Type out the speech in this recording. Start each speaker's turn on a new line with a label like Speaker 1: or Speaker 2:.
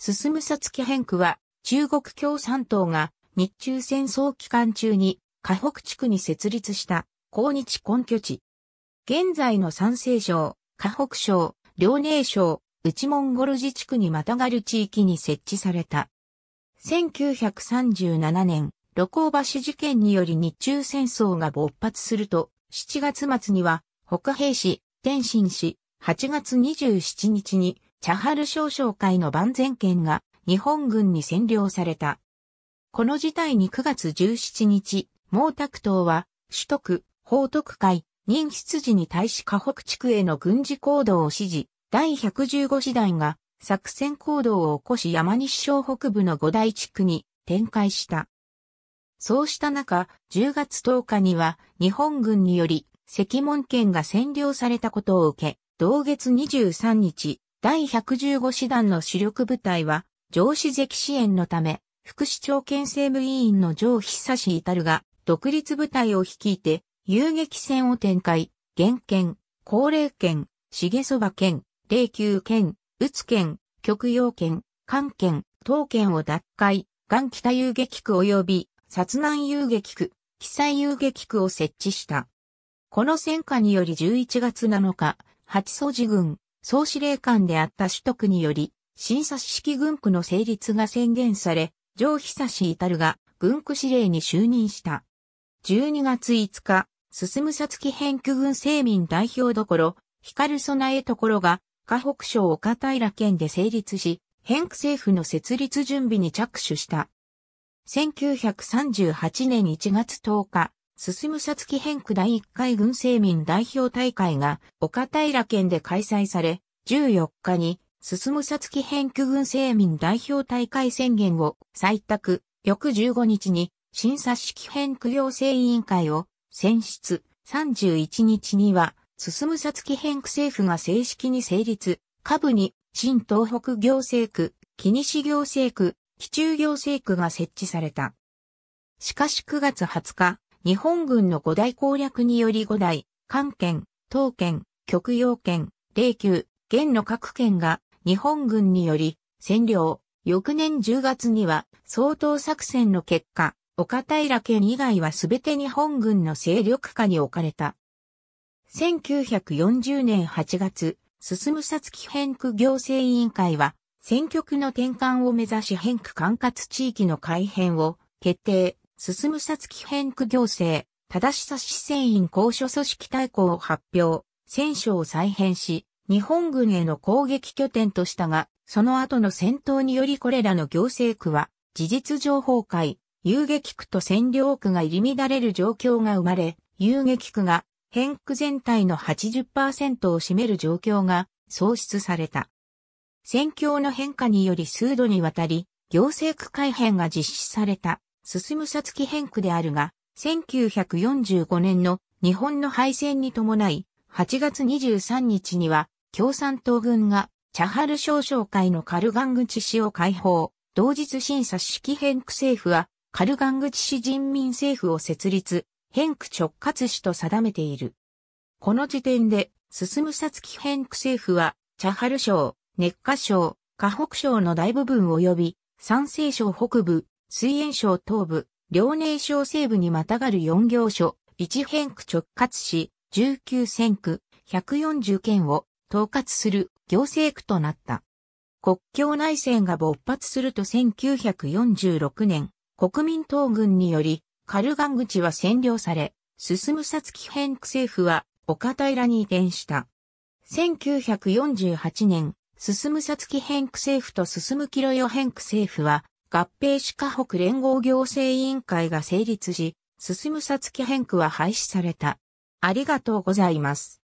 Speaker 1: 進むさつき変区は、中国共産党が日中戦争期間中に、河北地区に設立した抗日根拠地。現在の山西省、河北省、遼寧省、内モンゴル自治区にまたがる地域に設置された。1937年、露光橋事件により日中戦争が勃発すると、7月末には、北平市、天津市、8月27日にチャハル少将会の万全権が日本軍に占領された。この事態に9月17日、毛沢東は、首都区、報徳会、任時に対し河北地区への軍事行動を指示、第115師団が作戦行動を起こし山西省北部の五大地区に展開した。そうした中、10月10日には日本軍により関門県が占領されたことを受け、同月23日、第115師団の主力部隊は、上司関支援のため、副市長兼政務委員の上久志至が、独立部隊を率いて、遊撃戦を展開、原県、高齢県、重蕎県、霊宮県、宇津県、極洋県、関県、東県を奪回、元北遊撃区及び、薩南遊撃区、記載遊撃区を設置した。この戦火により11月7日、八祖寺軍、総司令官であった主督により、新査式軍区の成立が宣言され、上久志至るが軍区司令に就任した。12月5日、進むさつき編区軍生民代表どころ、光備えところが、河北省岡平県で成立し、編区政府の設立準備に着手した。1938年1月10日、進むさつき変区第1回軍政民代表大会が岡平県で開催され、14日に進むさつき変区軍政民代表大会宣言を採択、翌15日に審査式変区行政委員会を選出、31日には進むさつき変区政府が正式に成立、下部に新東北行政区、木西行政区、基中行政区が設置された。しかし9月20日、日本軍の五大攻略により五大、関県、東県、極洋県、霊宮、県の各県が日本軍により占領。翌年10月には総統作戦の結果、岡平県以外は全て日本軍の勢力下に置かれた。1940年8月、進むさつき編区行政委員会は、選挙区の転換を目指し編区管轄地域の改編を決定。進むさつき変区行政、正しさ市船員交所組織対抗を発表、戦勝を再編し、日本軍への攻撃拠点としたが、その後の戦闘によりこれらの行政区は、事実上崩壊、遊撃区と占領区が入り乱れる状況が生まれ、遊撃区が、変区全体の80%を占める状況が創出された。戦況の変化により数度にわたり、行政区改編が実施された。進むさつき変区であるが、1945年の日本の敗戦に伴い、8月23日には共産党軍がチャハル商商会のカルガン口市を解放、同日審査式変区政府はカルガン口市人民政府を設立、変区直轄市と定めている。この時点で、進むさつき変区政府は、チャハル省、熱火省、河北省の大部分及び、山西省北部、水炎省東部、遼寧省西部にまたがる4行所、1辺区直轄市、19千区、140県を統括する行政区となった。国境内戦が勃発すると1946年、国民党軍により、カルガン口は占領され、進むさつき辺区政府は岡平に移転した。1948年、進むさつき辺区政府と進むキロヨ辺区政府は合併市下北連合行政委員会が成立し、進むさつき変区は廃止された。ありがとうございます。